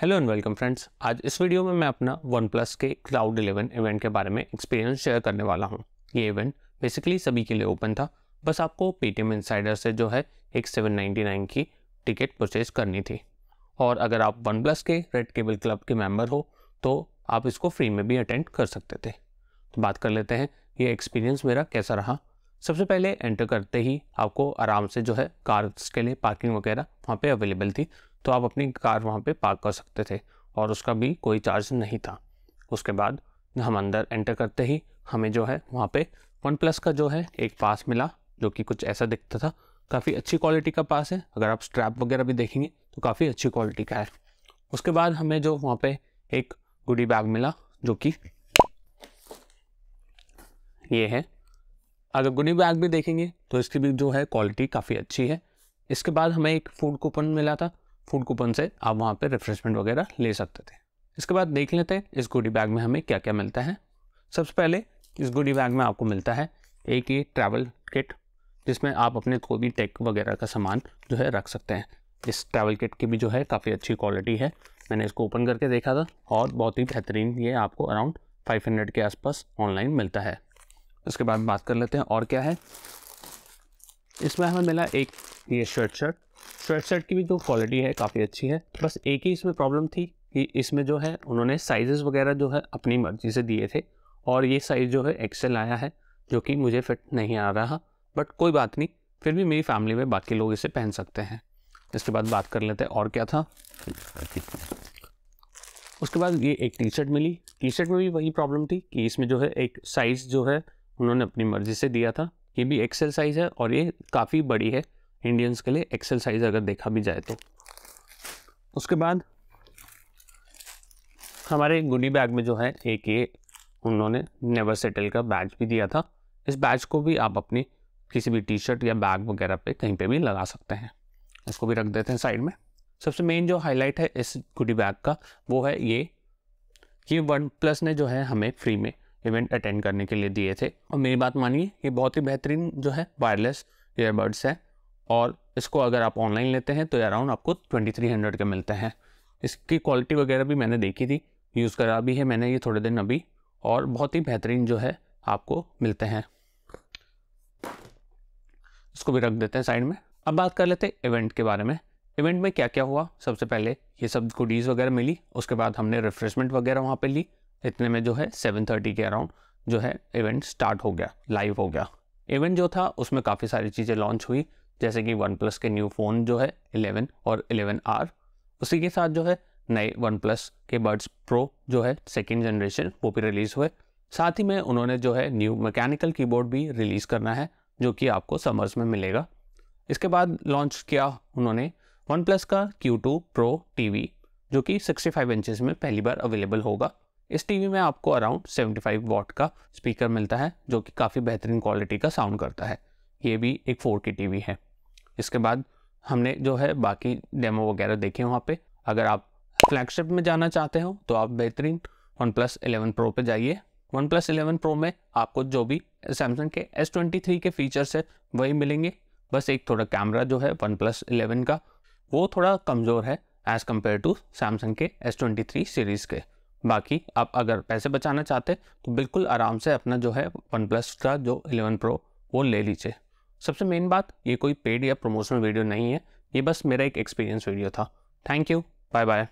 hello and welcome friends आज इस video में मैं अपना वन प्लस के क्लाउड इलेवन इवेंट के बारे में एक्सपीरियंस शेयर करने वाला हूँ ये इवेंट बेसिकली सभी के लिए ओपन था बस आपको पेटीएम इंसाइडर से जो है एक सेवन नाइन्टी नाइन की टिकट परचेज करनी थी और अगर आप वन प्लस के रेड केबल क्लब के मेम्बर हो तो आप इसको फ्री में भी अटेंड कर सकते थे तो बात कर लेते हैं ये एक्सपीरियंस मेरा कैसा रहा सबसे पहले एंटर करते ही आपको आराम से जो है कार्स के लिए पार्किंग वगैरह वहाँ पे अवेलेबल थी तो आप अपनी कार वहाँ पर पार्क कर सकते थे और उसका भी कोई चार्ज नहीं था उसके बाद हम अंदर एंटर करते ही हमें जो है वहाँ पे वन प्लस का जो है एक पास मिला जो कि कुछ ऐसा दिखता था काफ़ी अच्छी क्वालिटी का पास है अगर आप स्ट्रैप वगैरह भी देखेंगे तो काफ़ी अच्छी क्वालिटी का है उसके बाद हमें जो वहाँ पे एक गुडी बैग मिला जो कि ये है अगर गुडी बैग भी देखेंगे तो इसकी भी जो है क्वालिटी काफ़ी अच्छी है इसके बाद हमें एक फूड कूपन मिला था फूड कूपन से आप वहाँ पर रिफ्रेशमेंट वगैरह ले सकते थे इसके बाद देख लेते हैं इस गुडी बैग में हमें क्या क्या मिलता है सबसे पहले इस गुडी बैग में आपको मिलता है एक ये ट्रैवल किट जिसमें आप अपने कोई भी टेक वगैरह का सामान जो है रख सकते हैं इस ट्रैवल किट की भी जो है काफ़ी अच्छी क्वालिटी है मैंने इसको ओपन करके देखा था और बहुत ही बेहतरीन ये आपको अराउंड 500 के आसपास ऑनलाइन मिलता है उसके बाद बात कर लेते हैं और क्या है इसमें हमें मिला एक ये शर्ट शर्ट स्वेट शर्ट की भी जो तो क्वालिटी है काफ़ी अच्छी है बस एक ही इसमें प्रॉब्लम थी कि इसमें जो है उन्होंने साइजेस वगैरह जो है अपनी मर्ज़ी से दिए थे और ये साइज़ जो है एक्सेल आया है जो कि मुझे फिट नहीं आ रहा बट कोई बात नहीं फिर भी मेरी फैमिली में बाकी लोग इसे पहन सकते हैं इसके बाद बात कर लेते हैं और क्या था उसके बाद ये एक टी शर्ट मिली टी शर्ट में भी वही प्रॉब्लम थी कि इसमें जो है एक साइज़ जो है उन्होंने अपनी मर्ज़ी से दिया था ये भी एक्सेल साइज़ है और ये काफ़ी बड़ी है इंडियंस के लिए एक्सेल साइज अगर देखा भी जाए तो उसके बाद हमारे गुडी बैग में जो है एक ये उन्होंने नेवर सेटल का बैच भी दिया था इस बैच को भी आप अपनी किसी भी टी शर्ट या बैग वगैरह पे कहीं पे भी लगा सकते हैं इसको भी रख देते हैं साइड में सबसे मेन जो हाईलाइट है इस गुडी बैग का वो है ये ये वन प्लस ने जो है हमें फ्री में इवेंट अटेंड करने के लिए दिए थे और मेरी बात मानिए ये बहुत ही बेहतरीन जो है वायरलेस ईयरबड्स है और इसको अगर आप ऑनलाइन लेते हैं तो अराउंड आपको ट्वेंटी थ्री हंड्रेड के मिलते हैं इसकी क्वालिटी वगैरह भी मैंने देखी थी यूज़ करा भी है मैंने ये थोड़े दिन अभी और बहुत ही बेहतरीन जो है आपको मिलते हैं इसको भी रख देते हैं साइड में अब बात कर लेते हैं इवेंट के बारे में इवेंट में क्या क्या हुआ सबसे पहले ये सब गुडीज़ वगैरह मिली उसके बाद हमने रिफ्रेशमेंट वगैरह वहाँ पर ली इतने में जो है सेवन थर्टी के अराउंड जो है इवेंट स्टार्ट हो गया लाइव हो गया इवेंट जो था उसमें काफ़ी सारी चीज़ें लॉन्च हुई जैसे कि वन प्लस के न्यू फ़ोन जो है 11 और 11 आर उसी के साथ जो है नए वन प्लस के बर्ड्स प्रो जो है सेकेंड जनरेशन वो भी रिलीज़ हुए साथ ही में उन्होंने जो है न्यू मैकेनिकल कीबोर्ड भी रिलीज़ करना है जो कि आपको समर्स में मिलेगा इसके बाद लॉन्च किया उन्होंने वन प्लस का क्यू टू प्रो टी जो कि 65 फाइव इंचज़ में पहली बार अवेलेबल होगा इस टीवी में आपको अराउंड 75 वॉट का स्पीकर मिलता है जो कि काफ़ी बेहतरीन क्वालिटी का साउंड करता है ये भी एक 4K टीवी है इसके बाद हमने जो है बाकी डेमो वगैरह देखे वहाँ पे अगर आप फ्लैगशिप में जाना चाहते हो तो आप बेहतरीन वन प्लस एलेवन प्रो पर जाइए वन प्लस एलेवन प्रो में आपको जो भी सैमसंग के एस ट्वेंटी थ्री के फीचर्स है वही मिलेंगे बस एक थोड़ा कैमरा जो है वन प्लस एलेवन का वो थोड़ा कमज़ोर है एज़ कम्पेयर टू सैमसंग के एस ट्वेंटी थ्री सीरीज़ के बाकी आप अगर पैसे बचाना चाहते तो बिल्कुल आराम से अपना जो है वन प्लस का जो एलेवन प्रो वो ले लीजिए सबसे मेन बात ये कोई पेड या प्रमोशनल वीडियो नहीं है ये बस मेरा एक एक्सपीरियंस वीडियो था थैंक यू बाय बाय